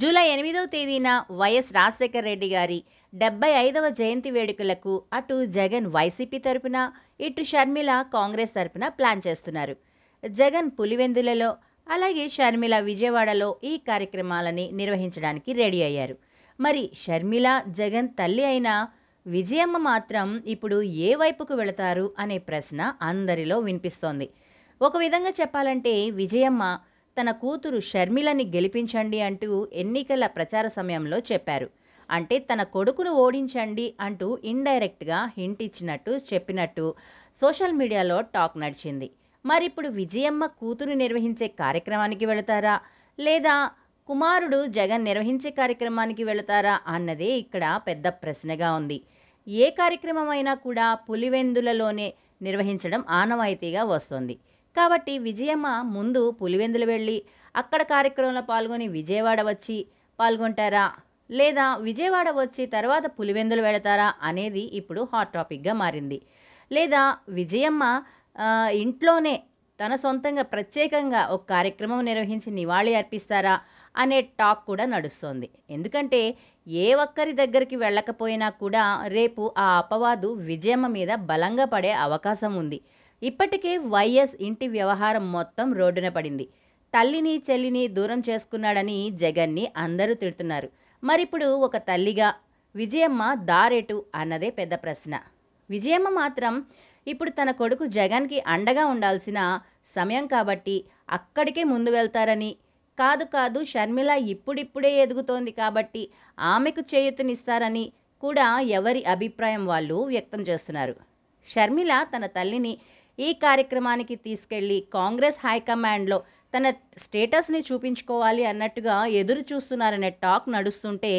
July ఎనిమిదవ తేదీన YS Rajasekhara Reddy గారి డెబ్బై ఐదవ జయంతి వేడుకలకు అటు జగన్ వైసీపీ తరపున ఇటు షర్మిల కాంగ్రెస్ తరపున ప్లాన్ చేస్తున్నారు జగన్ పులివెందులలో అలాగే షర్మిల విజయవాడలో ఈ కార్యక్రమాలని నిర్వహించడానికి రెడీ అయ్యారు మరి షర్మిల జగన్ తల్లి అయిన విజయమ్మ మాత్రం ఇప్పుడు ఏ వైపుకు వెళతారు అనే ప్రశ్న అందరిలో వినిపిస్తోంది ఒక విధంగా చెప్పాలంటే విజయమ్మ తన కూతురు షర్మిలని గెలిపించండి అంటూ ఎన్నికల ప్రచార సమయంలో చెప్పారు అంటే తన కొడుకును ఓడించండి అంటూ ఇండైరెక్ట్గా హింట్ ఇచ్చినట్టు చెప్పినట్టు సోషల్ మీడియాలో టాక్ నడిచింది మరి ఇప్పుడు విజయమ్మ కూతురు నిర్వహించే కార్యక్రమానికి వెళతారా లేదా కుమారుడు జగన్ నిర్వహించే కార్యక్రమానికి వెళతారా అన్నదే ఇక్కడ పెద్ద ప్రశ్నగా ఉంది ఏ కార్యక్రమం అయినా కూడా పులివెందులలోనే నిర్వహించడం ఆనవాయితీగా వస్తుంది కాబట్టి విజయమ్మ ముందు పులివెందులు వెళ్ళి అక్కడ కార్యక్రమంలో పాల్గొని విజయవాడ వచ్చి పాల్గొంటారా లేదా విజయవాడ వచ్చి తర్వాత పులివెందులు వెళతారా అనేది ఇప్పుడు హాట్ టాపిక్గా మారింది లేదా విజయమ్మ ఇంట్లోనే తన సొంతంగా ప్రత్యేకంగా ఒక కార్యక్రమం నిర్వహించి నివాళి అర్పిస్తారా అనే టాక్ కూడా నడుస్తోంది ఎందుకంటే ఏ ఒక్కరి దగ్గరికి వెళ్ళకపోయినా కూడా రేపు ఆ అపవాదు విజయమ్మ మీద బలంగా పడే అవకాశం ఉంది ఇప్పటికే వైఎస్ ఇంటి వ్యవహారం మొత్తం రోడ్డున పడింది తల్లిని చెల్లిని దూరం చేసుకున్నాడని జగన్ని అందరూ తిడుతున్నారు మరిప్పుడు ఒక తల్లిగా విజయమ్మ దారేటు అన్నదే పెద్ద ప్రశ్న విజయమ్మ మాత్రం ఇప్పుడు తన కొడుకు జగన్కి అండగా ఉండాల్సిన సమయం కాబట్టి అక్కడికే ముందు వెళ్తారని కాదు కాదు షర్మిల ఇప్పుడిప్పుడే ఎదుగుతోంది కాబట్టి ఆమెకు చేయుతనిస్తారని కూడా ఎవరి అభిప్రాయం వాళ్ళు వ్యక్తం చేస్తున్నారు షర్మిల తన తల్లిని ఈ కార్యక్రమానికి తీసుకెళ్లి కాంగ్రెస్ హైకమాండ్లో తన స్టేటస్ని చూపించుకోవాలి అన్నట్టుగా ఎదురు చూస్తున్నారనే టాక్ నడుస్తుంటే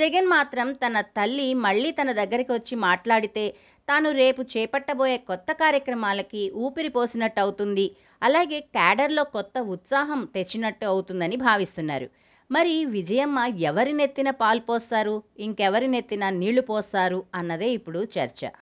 జగన్ మాత్రం తన తల్లి మళ్ళీ తన దగ్గరికి వచ్చి మాట్లాడితే తాను రేపు చేపట్టబోయే కొత్త కార్యక్రమాలకి ఊపిరి పోసినట్టు అవుతుంది అలాగే క్యాడర్లో కొత్త ఉత్సాహం తెచ్చినట్టు అవుతుందని భావిస్తున్నారు మరి విజయమ్మ ఎవరి నెత్తిన పాలు పోస్తారు ఇంకెవరి నెత్తిన నీళ్లు పోస్తారు అన్నదే ఇప్పుడు చర్చ